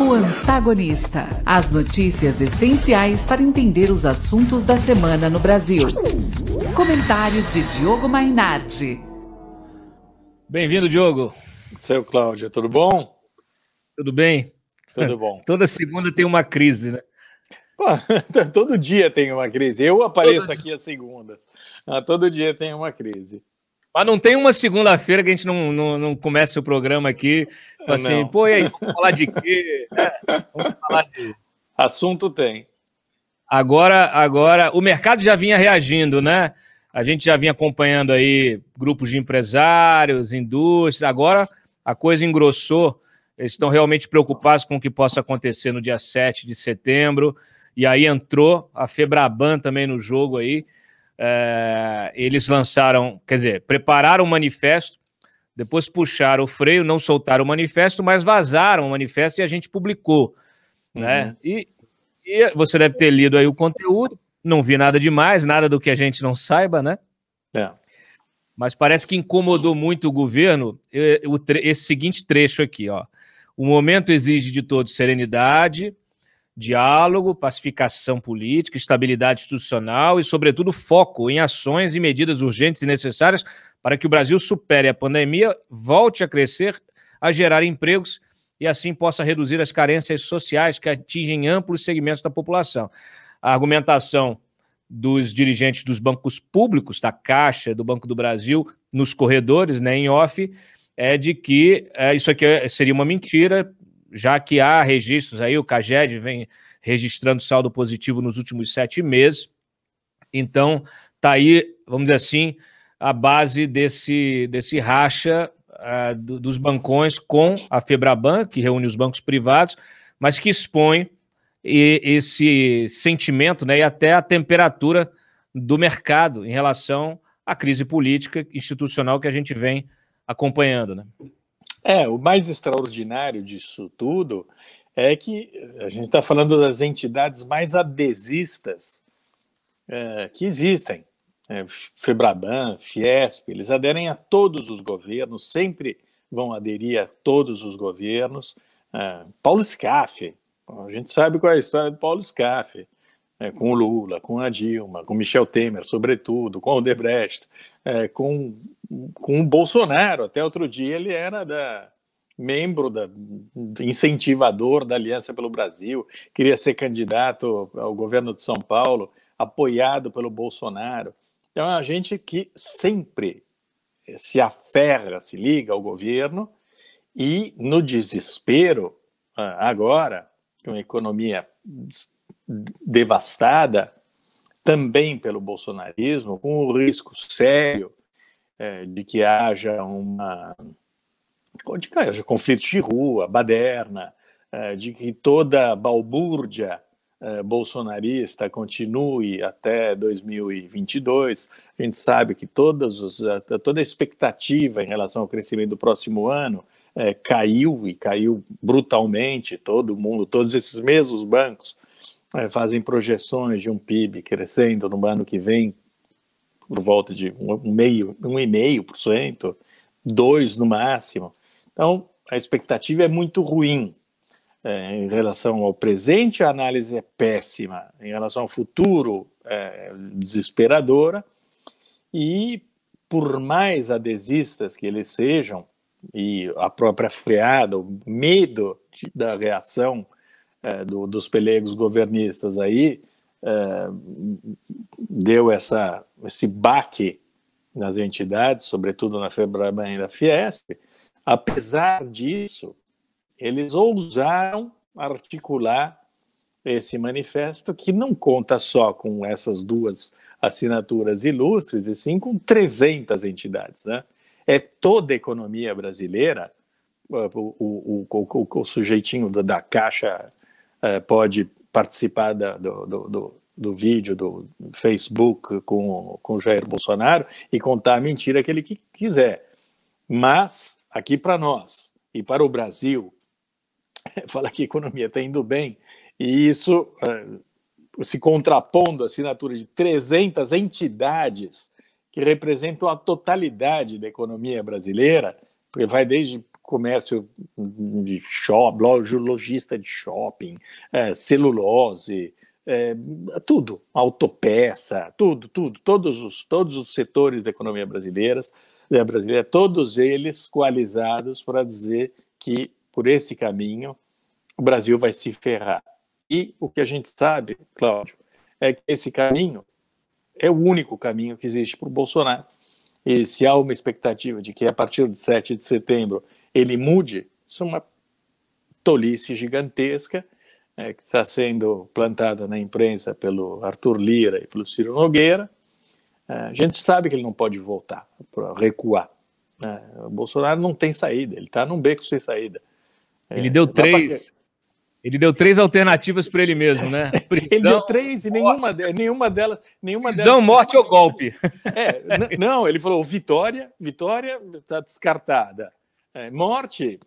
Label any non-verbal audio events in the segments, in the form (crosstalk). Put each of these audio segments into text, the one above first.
O Antagonista. As notícias essenciais para entender os assuntos da semana no Brasil. Comentário de Diogo Mainardi. Bem-vindo, Diogo. Seu Cláudio, tudo bom? Tudo bem? Tudo bom. (laughs) Toda segunda tem uma crise, né? Pô, (laughs) todo dia tem uma crise. Eu apareço todo aqui a segunda. Ah, todo dia tem uma crise. Mas não tem uma segunda-feira que a gente não, não, não comece o programa aqui assim, não. pô, e aí, vamos falar de quê? É, vamos falar de... (laughs) Assunto tem. Agora, agora, o mercado já vinha reagindo, né? A gente já vinha acompanhando aí grupos de empresários, indústria. Agora a coisa engrossou. Eles estão realmente preocupados com o que possa acontecer no dia 7 de setembro. E aí entrou a Febraban também no jogo aí é, eles lançaram, quer dizer, prepararam o um manifesto, depois puxaram o freio, não soltaram o manifesto, mas vazaram o manifesto e a gente publicou. Né? Uhum. E, e, você deve ter lido aí o conteúdo, não vi nada demais, nada do que a gente não saiba, né? É. Mas parece que incomodou muito o governo eh, esse seguinte trecho aqui, ó. O momento exige de todos serenidade, diálogo, pacificação política, estabilidade institucional e, sobretudo, foco em ações e medidas urgentes e necessárias para que o Brasil supere a pandemia, volte a crescer, a gerar empregos e assim possa reduzir as carências sociais que atingem amplos segmentos da população. A argumentação dos dirigentes dos bancos públicos, da Caixa, do Banco do Brasil, nos corredores, né, em off, é de que é, isso aqui é, seria uma mentira, já que há registros aí, o Caged vem registrando saldo positivo nos últimos sete meses. Então, está aí, vamos dizer assim, a base desse, desse racha uh, do, dos bancões com a Febraban, que reúne os bancos privados, mas que expõe e, esse sentimento né, e até a temperatura do mercado em relação à crise política institucional que a gente vem acompanhando. Né? É, o mais extraordinário disso tudo é que eh, a gente está falando das entidades mais adesistas é, que existem. É, Febraban, Fiesp, eles aderem a todos os governos, sempre vão aderir a todos os governos. É, Paulo Scaff, a gente sabe qual é a história do Paulo Scaff é, com o Lula, com a Dilma, com Michel Temer, sobretudo, com o Debrecht, é, com, com o Bolsonaro. Até outro dia ele era da, membro, da, incentivador da Aliança pelo Brasil, queria ser candidato ao governo de São Paulo, apoiado pelo Bolsonaro. Então é uma gente que sempre se aferra, se liga ao governo e, no desespero, ah, agora, com a economia devastada também pelo bolsonarismo, com o risco sério é, de que haja uma de que haja conflitos de rua, baderna, é, de que toda balbúrdia é, bolsonarista continue até 2022. A gente sabe que todas os, toda a expectativa em relação ao crescimento do próximo ano é, caiu e caiu brutalmente. Todo mundo, todos esses mesmos bancos é, fazem projeções de um PIB crescendo no ano que vem por volta de um meio, um e meio por cento, dois no máximo. Então a expectativa é muito ruim é, em relação ao presente. A análise é péssima em relação ao futuro, é, desesperadora. E por mais adesistas que eles sejam e a própria freada, o medo de, da reação é, do, dos pelegos governistas aí é, deu essa, esse baque nas entidades, sobretudo na Febraban e na Fiesp, apesar disso, eles ousaram articular esse manifesto que não conta só com essas duas assinaturas ilustres, e sim com 300 entidades. Né? É toda a economia brasileira, o, o, o, o sujeitinho da, da Caixa é, pode participar da, do, do, do, do, vídeo do Facebook com, com Jair Bolsonaro e contar a mentira que ele quiser. Mas, aqui para nós e para o Brasil, (laughs) fala que a economia está indo bem, e isso é, se contrapondo à assinatura de 300 entidades que representam a totalidade da economia brasileira, porque vai desde comércio de shopping, lojista de shopping, é, celulose, é, tudo, autopeça, tudo, tudo, todos os, todos os setores da economia brasileira, da né, brasileira, todos eles coalizados para dizer que por esse caminho o Brasil vai se ferrar. E o que a gente sabe, Cláudio, é que esse caminho é o único caminho que existe para o Bolsonaro. E se há uma expectativa de que a partir de 7 de setembro ele mude, isso é uma tolice gigantesca é, que está sendo plantada na imprensa pelo Arthur Lira e pelo Ciro Nogueira. É, a gente sabe que ele não pode voltar, recuar. É, o Bolsonaro não tem saída, ele está num beco sem saída. É, ele deu três. Pra... Ele deu três alternativas para ele mesmo, né? Prisão, (laughs) ele deu três e nenhuma, nenhuma delas. Nenhuma prisão, delas... morte ou golpe. É, não, ele falou vitória, vitória está descartada. É, morte,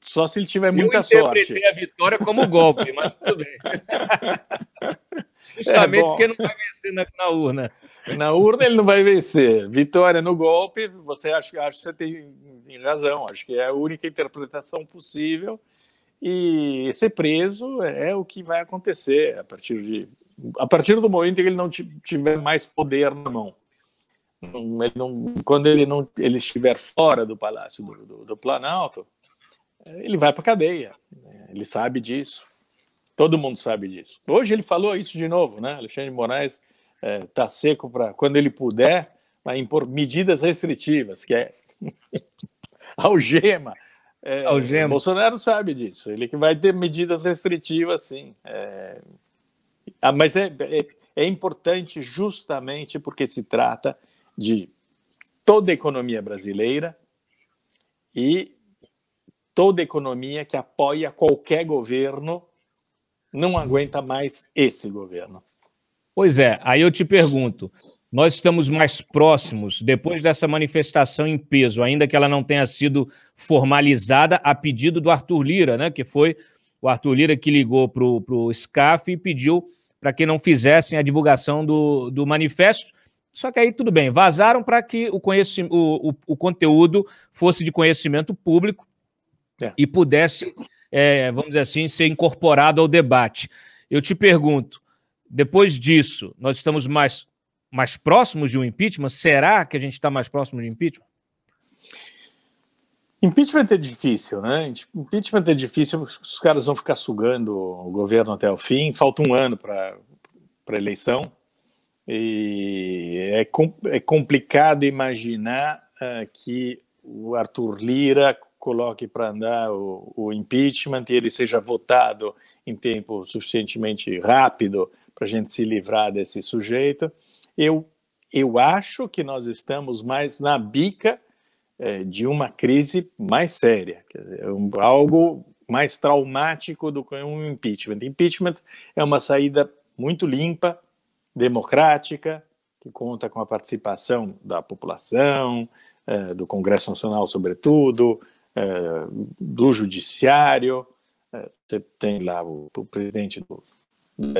só se ele tiver muita sorte. Eu interpretei a vitória como golpe, mas tudo bem. (laughs) Justamente é porque não vai vencer na, na, urna. Na urna ele não vai vencer. Vitória no golpe, você acha, acho que você tem, razão. Acho que é a única interpretação possível. E ser preso é o que vai acontecer a partir de a partir do momento em que ele não tiver mais poder na mão. Ele não, quando ele não ele estiver fora do Palácio do, do, do Planalto, eh, ele vai para cadeia. Né? Ele sabe disso. Todo mundo sabe disso. Hoje ele falou isso de novo, né? Alexandre de Moraes está eh, é, seco para, quando ele puder, vai impor medidas restritivas, que é (laughs) algema. É, algema. Bolsonaro sabe disso. Ele que vai ter medidas restritivas, sim. É... Ah, mas é, é, é importante justamente porque se trata de toda a economia brasileira e toda a economia que apoia qualquer governo não aguenta mais esse governo. Pois é, aí eu te pergunto, nós estamos mais próximos, depois dessa manifestação em peso, ainda que ela não tenha sido formalizada, a pedido do Arthur Lira, né? Que foi o Arthur Lira que ligou para o SCAF e pediu para que não fizessem a divulgação do, do manifesto. Só que aí tudo bem, vazaram para que o, o, o, o, conteúdo fosse de conhecimento público é. e pudesse, é, vamos dizer assim, ser incorporado ao debate. Eu te pergunto, depois disso, nós estamos mais, mais próximos de um impeachment? Será que a gente está mais próximo de um impeachment? Impeachment é difícil, né? Impeachment é difícil, porque os caras vão ficar sugando o governo até o fim. Falta um ano para a eleição. E é, com, é complicado imaginar uh, que o Arthur Lira coloque para andar o, o, impeachment e ele seja votado em tempo suficientemente rápido para a gente se livrar desse sujeito. Eu, eu acho que nós estamos mais na bica eh, de uma crise mais séria, algo mais traumático do que um impeachment. Impeachment é uma saída muito limpa, democrática, que conta com a participação da população, eh, do Congresso Nacional, sobretudo, eh, do Judiciário. Eh, você tem lá o, presidente do,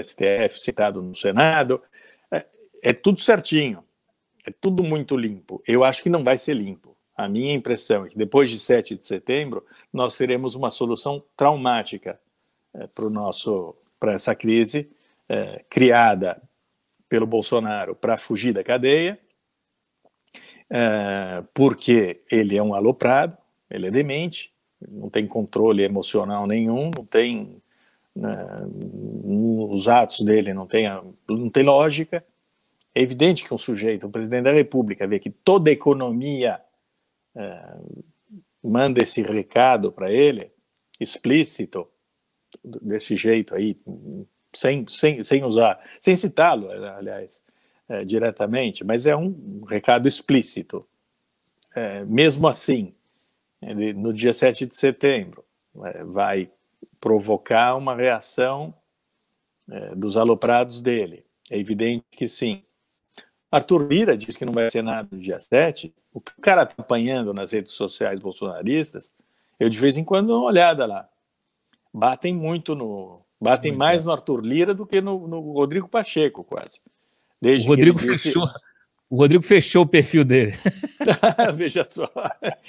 STF citado no Senado. É, é tudo certinho, é tudo muito limpo. Eu acho que não vai ser limpo. A minha impressão é que depois de 7 de setembro, nós teremos uma solução traumática para essa crise criada pelo Bolsonaro para fugir da cadeia, é, porque ele é um aloprado, ele é demente, não tem controle emocional nenhum, não tem. Né, os atos dele não tem, não tem lógica. É evidente que um sujeito, um presidente da República, vê que toda a economia é, manda esse recado para ele, explícito, desse jeito aí, sem, sem, sem usar, sem citá-lo, eh, aliás, é, diretamente, mas é um recado explícito. É, mesmo assim, ele, no dia 7 de setembro, é, vai provocar uma reação é, dos aloprados dele. É evidente que sim. Arthur Lira diz que não vai ser nada no dia 7. O que o cara está apanhando nas redes sociais bolsonaristas, eu de vez em quando dou uma olhada lá. Batem muito no, Batem Muito mais bom. no Arthur Lira do que no, no Rodrigo Pacheco, quase. Desde o Rodrigo disse... fechou. O Rodrigo fechou o perfil dele. (laughs) (laughs) Veja só.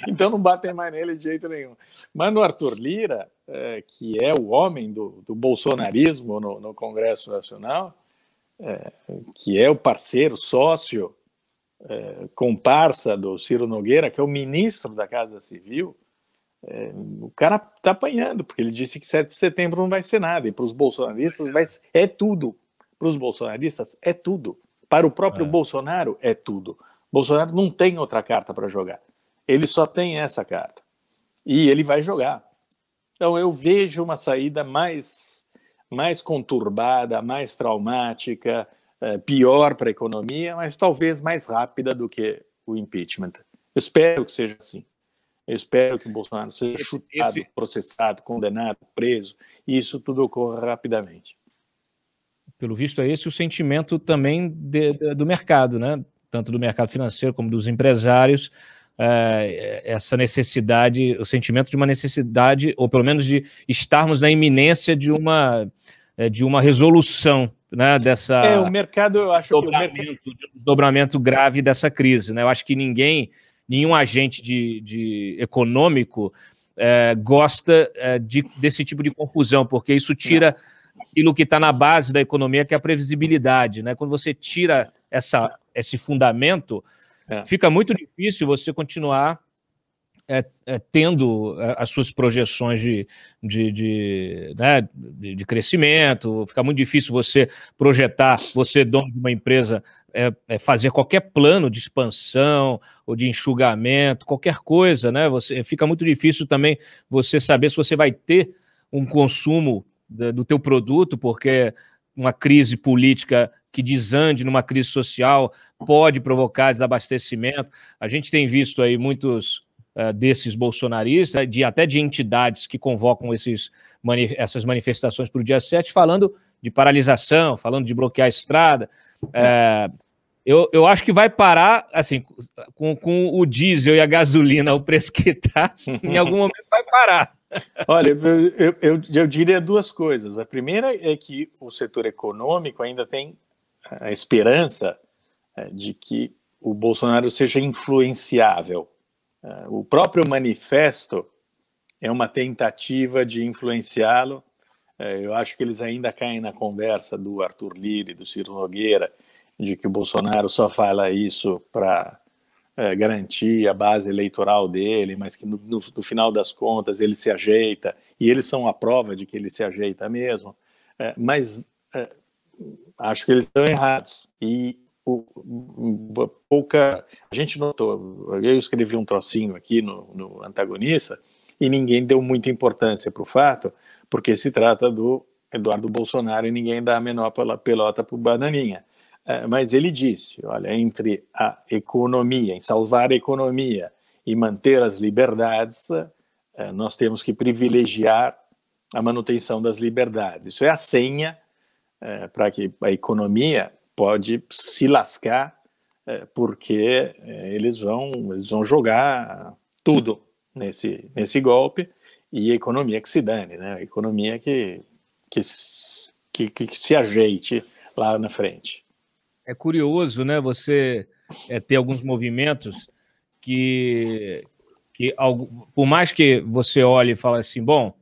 Então não batem mais nele de jeito nenhum. Mas no Arthur Lira, é, que é o homem do, do bolsonarismo no, no, Congresso Nacional, é, que é o parceiro, sócio, é, comparsa do Ciro Nogueira, que é o ministro da Casa Civil, é, o cara tá apanhando, porque ele disse que 7 de setembro não vai ser nada, e para os bolsonaristas vai, é tudo. Para os bolsonaristas é tudo. Para o próprio é. Bolsonaro é tudo. Bolsonaro não tem outra carta para jogar. Ele só tem essa carta. E ele vai jogar. Então eu vejo uma saída mais, mais conturbada, mais traumática, é, pior para a economia, mas talvez mais rápida do que o impeachment. Espero que seja assim. Eu espero que o Bolsonaro seja chutado, Esse... processado, condenado, preso, e isso tudo ocorra rapidamente. Pelo visto, é esse o sentimento também de, de, do mercado, né? tanto do mercado financeiro como dos empresários, é, é essa necessidade, o sentimento de uma necessidade, ou pelo menos de estarmos na iminência de uma, é, de uma resolução né, dessa. É, o mercado, eu acho dobramento, que. O mercado... Desdobramento grave dessa crise. Né? Eu acho que ninguém nenhum agente de, de econômico é, gosta é, de, desse tipo de confusão, porque isso é. tira aquilo que está na base da economia, que é a previsibilidade. Né? Quando você tira essa, esse fundamento, é. fica muito difícil você continuar é, é, tendo é, as suas projeções de, de, de, né, de, de crescimento, fica muito difícil você projetar, você, é dono de uma empresa, é, é, fazer qualquer plano de expansão ou de enxugamento, qualquer coisa, né? Você, fica muito difícil também você saber se você vai ter um consumo do teu produto, porque uma crise política que desande numa crise social pode provocar desabastecimento. A gente tem visto aí muitos eh, desses bolsonaristas, né, de até de entidades que convocam esses, essas manifestações para o dia 7, falando de paralisação, falando de bloquear a estrada. É, eu, eu acho que vai parar, assim, com, com o diesel e a gasolina, o preço que tá, (laughs) em algum momento vai parar. Olha, eu, eu, eu diria duas coisas. A primeira é que o setor econômico ainda tem a esperança eh, de que o Bolsonaro seja influenciável o próprio manifesto é uma tentativa de influenciá-lo. É, eu acho que eles ainda caem na conversa do Arthur Lira do Ciro Nogueira, de que o Bolsonaro só fala isso para é, garantir a base eleitoral dele, mas que no, no, no, final das contas ele se ajeita, e eles são a prova de que ele se ajeita mesmo. É, mas acho que eles estão errados. E pouca. A gente notou, eu escrevi um trocinho aqui no, no antagonista e ninguém deu muita importância para o fato, porque se trata do Eduardo Bolsonaro e ninguém dá a menor pelota para o Bananinha. É, mas ele disse: olha, entre a economia, em salvar a economia e manter as liberdades, é, nós temos que privilegiar a manutenção das liberdades. Isso é a senha é, para que a economia pode se lascar, é, porque é, eles, vão, eles vão jogar tudo nesse, nesse golpe e a economia que se dane, né? A economia que, que, que, que se ajeite lá na frente. É curioso, né? Você é, ter alguns movimentos que, que, por mais que você olhe e fale assim, bom,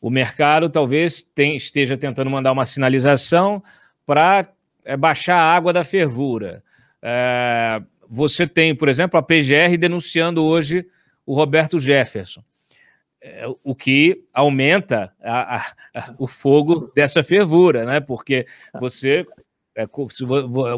o mercado talvez tem, esteja tentando mandar uma sinalização para é baixar a água da fervura. É, você tem, por exemplo, a PGR denunciando hoje o Roberto Jefferson, é, o que aumenta a, a, a, o fogo dessa fervura, né? Porque você é,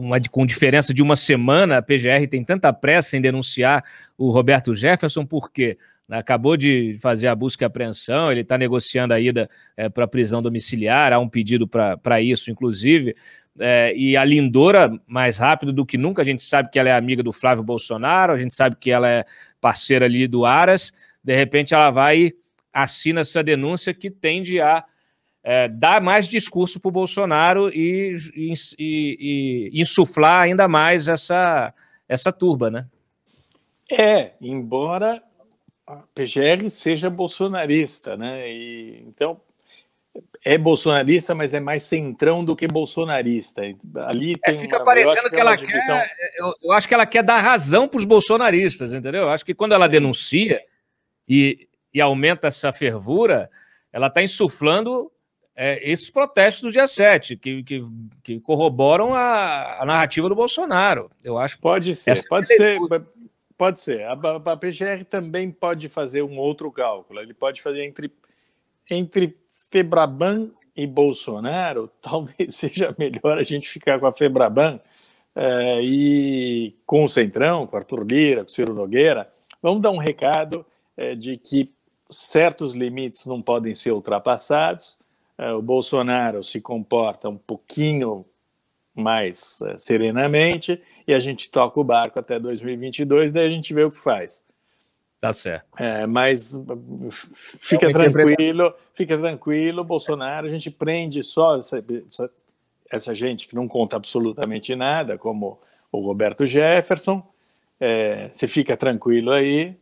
uma, com diferença de uma semana, a PGR tem tanta pressa em denunciar o Roberto Jefferson, Por quê? Né, acabou de fazer a busca e apreensão, ele está negociando a ida é, para a prisão domiciliar, há um pedido para isso, inclusive. É, e a Lindora, mais rápido do que nunca, a gente sabe que ela é amiga do Flávio Bolsonaro, a gente sabe que ela é parceira ali do Aras, de repente ela vai e assina essa denúncia que tende a é, dar mais discurso para o Bolsonaro e, e, e, e insuflar ainda mais essa, essa turba, né? É, embora a PGR seja bolsonarista, né? E, então é bolsonarista, mas é mais centrão do que bolsonarista. Ali é, fica uma, parecendo que é ela divisão... quer. Eu, eu, acho que ela quer dar razão para os bolsonaristas, entendeu? Eu acho que quando ela Sim. denuncia e, e aumenta essa fervura, ela está insuflando é, esses protestos do dia 7, que, que, que corroboram a, a, narrativa do Bolsonaro. Eu acho pode ser, pode é ser. Pode ser. A, a, PGR também pode fazer um outro cálculo. Ele pode fazer entre, entre Febraban e Bolsonaro, (laughs) talvez seja melhor a gente ficar com a Febraban eh, e com o Centrão, com Arthur Lira, com Ciro Nogueira. Vamos dar um recado eh, de que certos limites não podem ser ultrapassados. Eh, o Bolsonaro se comporta um pouquinho mais serenamente e a gente toca o barco até 2022, daí a gente vê o que faz. Tá certo. É, mas uh, fica é tranquilo, fica tranquilo, Bolsonaro, a gente prende só essa, essa, gente que não conta absolutamente nada, como o Roberto Jefferson. É, você fica tranquilo aí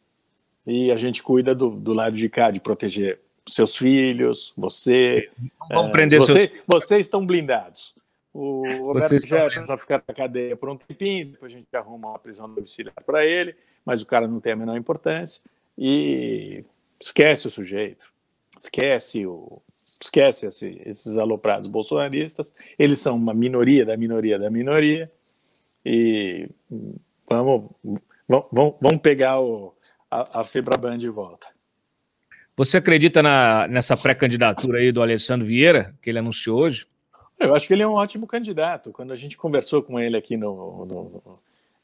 e a gente cuida do, do lado de cá, de proteger seus filhos, você. É, prender você, seus... Vocês estão blindados. O Roberto Vocês Jefferson vai ficar na cadeia por um tempinho, depois a gente arruma uma prisão domiciliar para ele, mas o cara não tem a menor importância e esquece o sujeito, esquece o esquece esse, esses aloprados bolsonaristas, eles são uma minoria da minoria da minoria e vamos vamos, vamos pegar o, a, a Febraban de volta. Você acredita na, nessa pré-candidatura aí do Alessandro Vieira, que ele anunciou hoje? Eu acho que ele é um ótimo candidato. Quando a gente conversou com ele aqui no, no,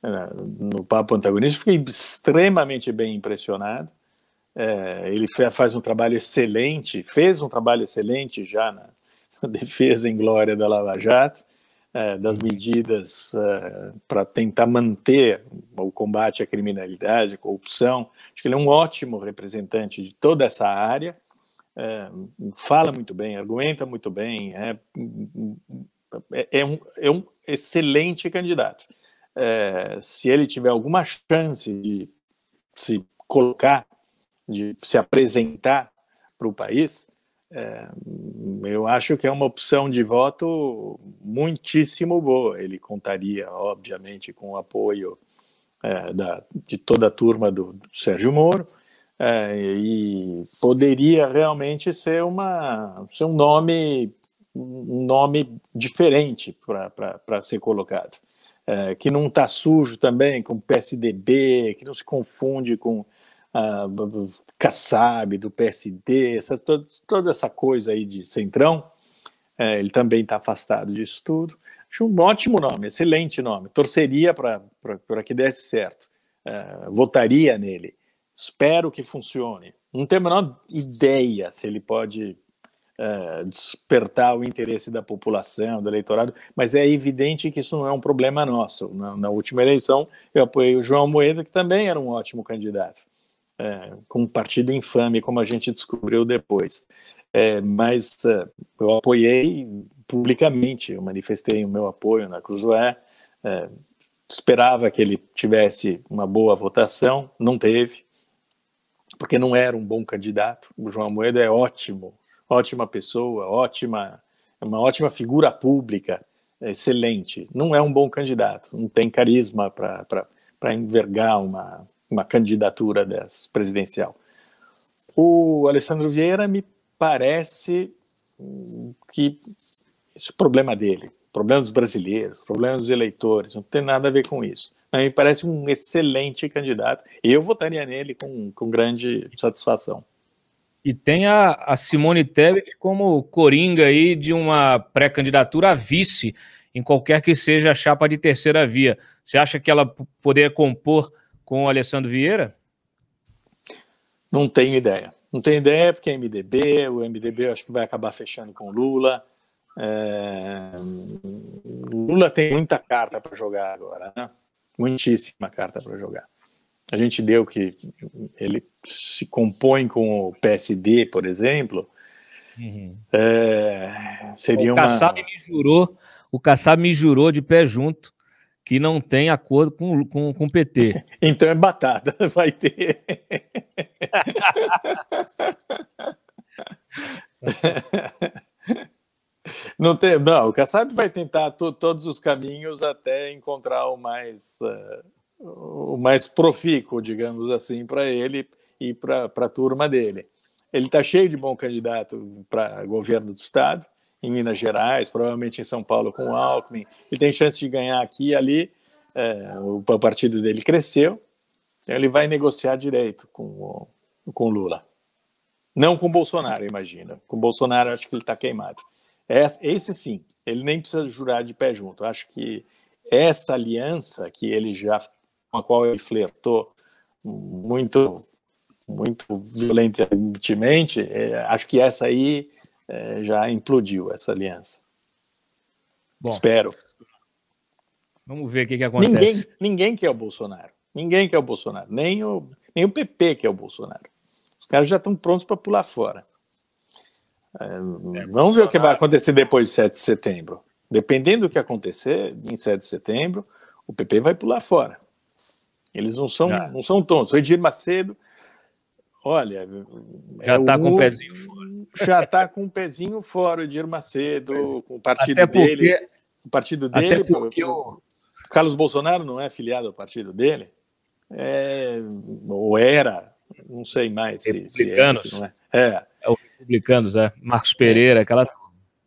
no, no Papo Antagonista, fiquei extremamente bem impressionado. É, ele faz um trabalho excelente, fez um trabalho excelente já na, (laughs) defesa em glória da Lava Jato, é, das medidas é, para tentar manter o combate à criminalidade, à corrupção. Acho que ele é um ótimo representante de toda essa área é, fala muito bem, argumenta muito bem, é, é, é, um, é um excelente candidato. É, se ele tiver alguma chance de se colocar, de se apresentar para o país, é, eu acho que é uma opção de voto muitíssimo boa. Ele contaria, obviamente, com o apoio é, da, de toda a turma do, do Sérgio Moro, é, e poderia realmente ser, uma, ser um nome um nome diferente para ser colocado, é, que não está sujo também com PSDB, que não se confunde com ah, Kassab do PSD, essa, toda, toda essa coisa aí de centrão, é, ele também está afastado disso tudo. Acho um ótimo nome, excelente nome. Torceria para que desse certo, é, votaria nele. Espero que funcione. Não tenho a menor ideia se ele pode é, despertar o interesse da população, do eleitorado, mas é evidente que isso não é um problema nosso. Na, na última eleição, eu apoiei o João Moeda, que também era um ótimo candidato, é, com um partido infame, como a gente descobriu depois. É, mas é, eu apoiei publicamente, eu manifestei o meu apoio na Cruzoé, esperava que ele tivesse uma boa votação, não teve porque não era um bom candidato. O João Moeda é ótimo, ótima pessoa, ótima, uma ótima figura pública, é excelente. Não é um bom candidato, não tem carisma para envergar uma, uma candidatura dessa presidencial. O Alessandro Vieira me parece hum, que esse é problema dele, problema dos brasileiros, problema dos eleitores, não tem nada a ver com isso. Me parece um excelente candidato. Eu votaria nele com, com grande satisfação. E tem a, a Simone Tebet como coringa aí de uma pré-candidatura a vice em qualquer que seja a chapa de terceira via. Você acha que ela poderia compor com o Alessandro Vieira? Não tenho ideia. Não tenho ideia porque é MDB, o MDB eu acho que vai acabar fechando com Lula. É... Lula tem muita carta para jogar agora, né? muitíssima carta para jogar. A gente deu que ele se compõe com o PSD, por exemplo. Uhum. É, seria o uma... me jurou, o Kassab me jurou de pé junto que não tem acordo com, com, com o PT. (laughs) então é batata, (laughs) vai ter. (laughs) Não, tem, não, o Kassab vai tentar to, todos os caminhos até encontrar o mais, uh, o mais profícuo, digamos assim, para ele e para a turma dele. Ele está cheio de bom candidato para governo do Estado, em Minas Gerais, provavelmente em São Paulo com o Alckmin, e tem chance de ganhar aqui e ali. É, o, o partido dele cresceu, então ele vai negociar direito com o com Lula. Não com Bolsonaro, imagina. Com Bolsonaro, acho que ele está queimado. Esse sim, ele nem precisa jurar de pé junto. Acho que essa aliança que ele já com a qual ele flertou muito muito violentamente, é, acho que essa aí é, já implodiu essa aliança. Bom, Espero. Vamos ver o que, que acontece. Ninguém, ninguém quer o Bolsonaro. Ninguém quer o Bolsonaro. Nem o, nem o PP quer o Bolsonaro. Os caras já estão prontos para pular fora. É, é, vamos ver o que vai acontecer depois de 7 de setembro. Dependendo do que acontecer em 7 de setembro, o PP vai pular fora. Eles não são, não são tontos. O Edir Macedo, olha. Já está é tá com o pezinho fora. Já está com o pezinho fora, o Edir Macedo, é. com o partido até porque, dele. O partido dele. porque o... Carlos Bolsonaro não é filiado ao partido dele? É, ou era, não sei mais se, se, é, se não é. É. é o republicanos, é Marcos é. Pereira, é. aquela.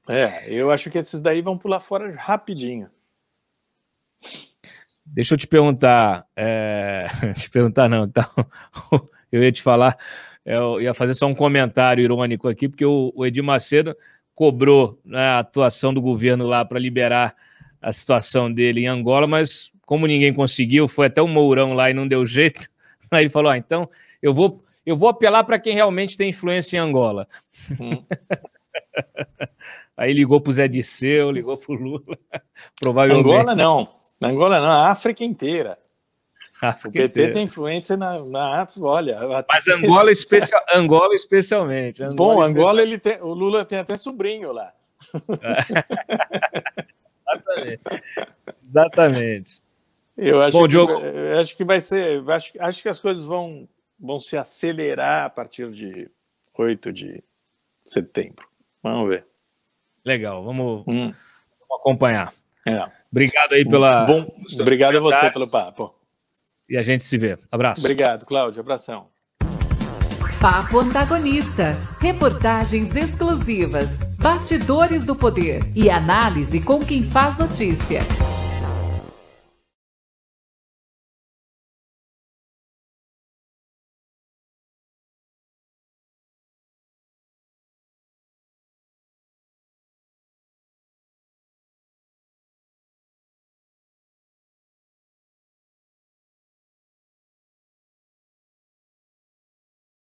É, eu acho que esses daí vão pular fora rapidinho. Deixa eu te perguntar, é... (laughs) te perguntar não, então, (laughs) eu ia te falar, é, eu ia fazer só um comentário irônico aqui, porque o Edir Macedo cobrou né, a atuação do governo lá para liberar a situação dele em Angola, mas como ninguém conseguiu, foi até o Mourão lá e não deu jeito, (laughs) aí ele falou, ah, então eu vou eu vou apelar para quem realmente tem influência em Angola. Hum. (laughs) Aí ligou para o Zé Disseu, ligou para o Lula. (laughs) Provavelmente. Angola não. Angola não, a África inteira. África o PT inteira. tem influência na, na África, olha. Mas Angola, especial, Angola especialmente. Angola Bom, especial... Angola ele tem, o Lula tem até sobrinho lá. Exatamente. (laughs) Exatamente. Eu acho, Bom, que, Diogo... eu acho que vai ser. Acho, acho que as coisas vão vão se acelerar a partir de 8 de setembro. Vamos ver. Legal, vamos, hum. vamos acompanhar. É. Obrigado aí pela. Bom, obrigado a você pelo papo. E a gente se vê. Abraço. Obrigado, Cláudio. Abração. Papo Antagonista. Reportagens exclusivas, bastidores do poder e análise com quem faz notícia.